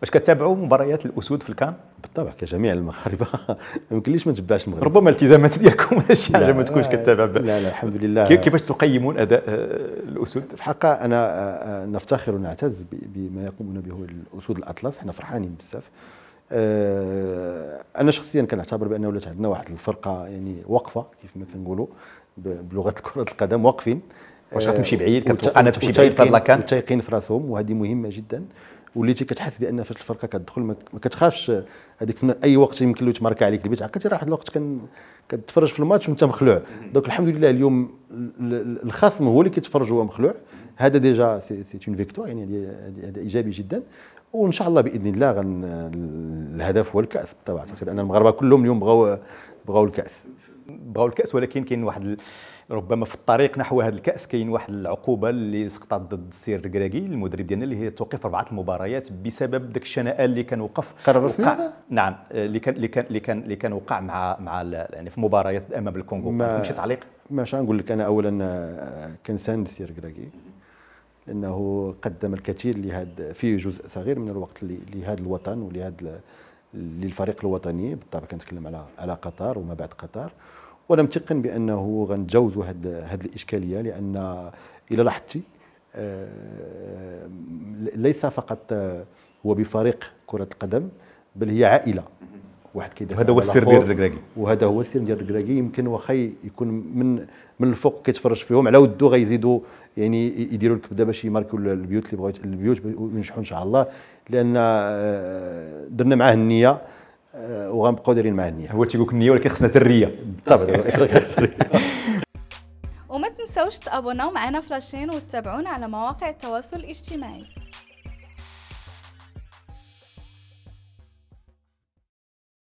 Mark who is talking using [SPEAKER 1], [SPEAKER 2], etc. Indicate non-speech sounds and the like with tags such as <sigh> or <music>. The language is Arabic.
[SPEAKER 1] واش كتابعوا مباريات الاسود في الكان
[SPEAKER 2] بالطبع كجميع المغاربه <laughs> ما يمكنليش ما نتبعش المغرب ربما
[SPEAKER 1] الالتزامات ديالكم <laughs> شي حاجه ما تكونش كتابع
[SPEAKER 2] لا لا الحمد لله كيفاش تقيمون اداء آه، الاسود في الحق انا آه، آه، نفتخر ونعتز بما يقومون به الاسود الاطلس حنا فرحانين بزاف انا شخصيا كنعتبر بان ولات عندنا واحد الفرقه يعني واقفه كيف ما كنقولوا بلغه كره القدم واقفين واش غتمشي آه، بعيد كتوقع انها تمشي بعيد في هذا لاكان متيقين في راسهم وهذه مهمه جدا وليتي كتحس بان فاش الفرقه كتدخل ما كتخافش هذيك اي وقت يمكن له تماركا عليك البيت عقلتي راه واحد الوقت كان كتفرج في الماتش وانت مخلوع دونك الحمد لله اليوم الخصم هو اللي كيتفرج وهو مخلوع هذا ديجا سي اون فيكتوار يعني هذا ايجابي جدا وان شاء الله باذن الله غن الهدف هو الكاس بالطبع اعتقد ان المغاربه كلهم اليوم بغاو بغاو الكاس بغاو الكاس ولكن كاين واحد
[SPEAKER 1] ربما في الطريق نحو هذا الكاس كاين واحد العقوبه اللي سقطت ضد السير كراكي المدرب ديالنا اللي هي توقيف اربعه المباريات بسبب داك الشنآن اللي كان وقف قرار رسمي هذا نعم آه، اللي كان اللي كان اللي كان اللي كان وقع مع مع يعني في مباريات امام الكونغو ما مشي تعليق
[SPEAKER 2] ماشي غنقول لك انا اولا آه، كنساند السير كراكي لانه قدم الكثير لهذا في جزء صغير من الوقت لهذا الوطن ولهذا للفريق الوطني بالطبع كنتكلم على على قطر وما بعد قطر وانا متيقن بانه غنتجاوزوا هاد هاد الاشكاليه لان الى لاحظتي آه، ليس فقط هو بفريق كره القدم بل هي عائله واحد كيدافع وهذا هو السر ديال الركراكي وهذا هو السر ديال الركراكي يمكن واخا يكون من من الفوق كيتفرج فيهم على ودو غيزيدوا يعني يديروا الكبده باش يماركوا البيوت اللي بغيت البيوت وينجحوا ان شاء الله لان آه، درنا معاه النيه آه، وغنبقاو دايرين معاه النيه هو تيقول لك النيه ولكن خصنا سريه طبعا وما تنسوش تابوناو معنا فلاشين وتتابعونا على مواقع التواصل الاجتماعي